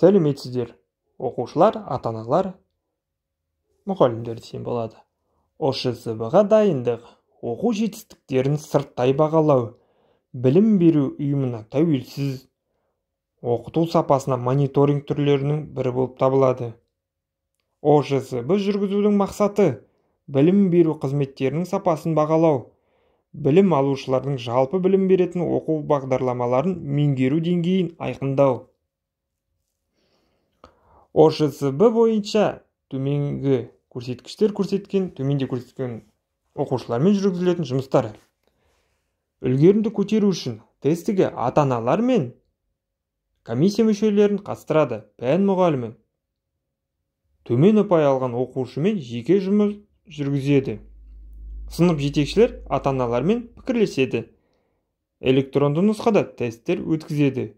сәлеметсіздер оқушылар ата аналар мұғалімдер десем болады ұшсб ға дайындық оқу жетістіктерін сырттай бағалау білім беру ұйымына тәуелсіз оқыту сапасына мониторинг түрлерінің бірі болып табылады ұшсб жүргізудің мақсаты білім беру қызметтерінің сапасын бағалау білім алушылардың жалпы білім беретін оқу бағдарламаларын меңгеру деңгейін айқындау ошсб бойынша төменгі көрсеткіштер көрсеткен төменде көрсеткен оқушылармен жүргізілетін жұмыстар үлгерімді көтеру үшін тестіге ата аналар мен комиссия мүшелерін қатыстырады пән мұғалімі төмен ұпай алған оқушымен жеке жұмыс жүргізеді сынып жетекшілер ата аналармен пікірлеседі электронды нұсқада тесттер өткізеді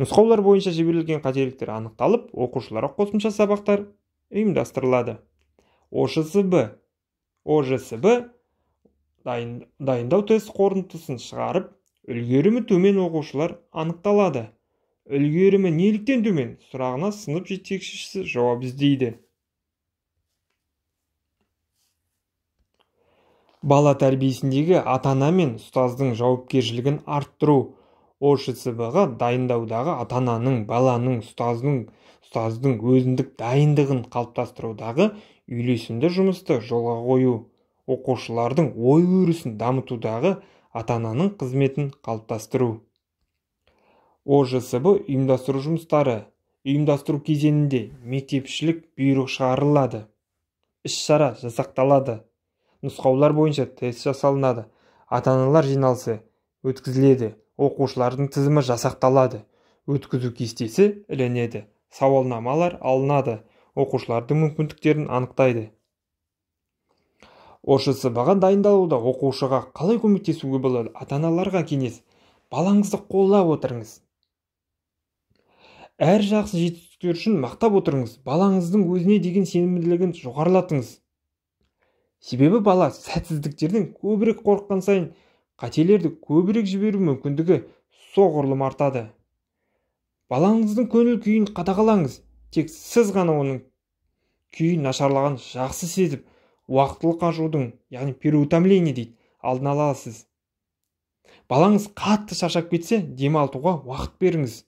нұсқаулар бойынша жіберілген қателіктер анықталып оқушыларға қосымша сабақтар ұйымдастырылады ожсб ожсб дайын, дайындау тест қорытындысын шығарып үлгерімі төмен оқушылар анықталады үлгерімі неліктен төмен сұрағына сынып жетекшісі жауап іздейді бала тәрбиесіндегі ата ана мен ұстаздың жауапкершілігін арттыру ошсб ға дайындаудағы ата ананың баланың ұстаздың ұстаздың өзіндік дайындығын қалыптастырудағы үйлесімді жұмысты жолға қою оқушылардың ой өрісін дамытудағы ата ананың қызметін қалыптастыру ожсб ұйымдастыру жұмыстары ұйымдастыру кезеңінде мектепшілік бұйрық шығарылады іс-шара жасақталады нұсқаулар бойынша тест жасалынады ата-аналар жиналысы өткізіледі оқушылардың тізімі жасақталады өткізу кестесі ілінеді сауалнамалар алынады оқушылардың мүмкіндіктерін анықтайды баған дайындалуда оқушыға қалай көмектесуге болады ата-аналарға кеңес балаңызды қолдап отырыңыз әр жақсы жетістіктер үшін мақтап отырыңыз балаңыздың өзіне деген сенімділігін жоғарылатыңыз себебі бала сәтсіздіктерден көбірек қорыққан сайын қателерді көбірек жіберу мүмкіндігі соғұрлым артады балаңыздың көңіл күйін қадағалаңыз тек сіз ғана оның күйі нашарлаған жақсы сезіп уақытылы қажудың яғни переутомление дейді алдын аласыз балаңыз қатты шаршап кетсе демалтуға уақыт беріңіз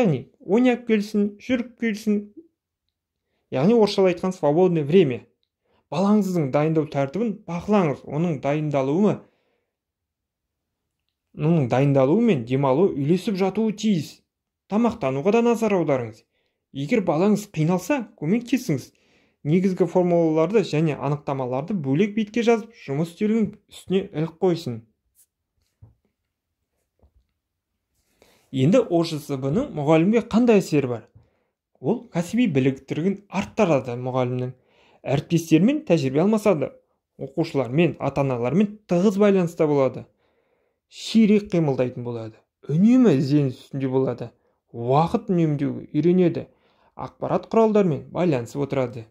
яғни ойнап келсін жүріп келсін яғни орысшалай айтқан свободное время балаңыздың дайындау тәртібін бақылаңыз оның дайындалуы оның дайындалуы мен демалу үйлесіп жатуы тиіс тамақтануға да назар аударыңыз егер балаңыз қиналса көмектесіңіз негізгі формулаларды және анықтамаларды бөлек бетке жазып жұмыс істеудің үстіне іліп қойсын енді ожсб ның мұғалімге қандай әсері бар ол кәсіби біліктілігін арттырады мұғалімнің әріптестерімен тәжірибе алмасады оқушылармен ата аналармен тығыз байланыста болады сирек қимылдайтын болады үнемі ізденіс үстінде болады уақыт үнемдеуге үйренеді ақпарат құралдарымен байланысып отырады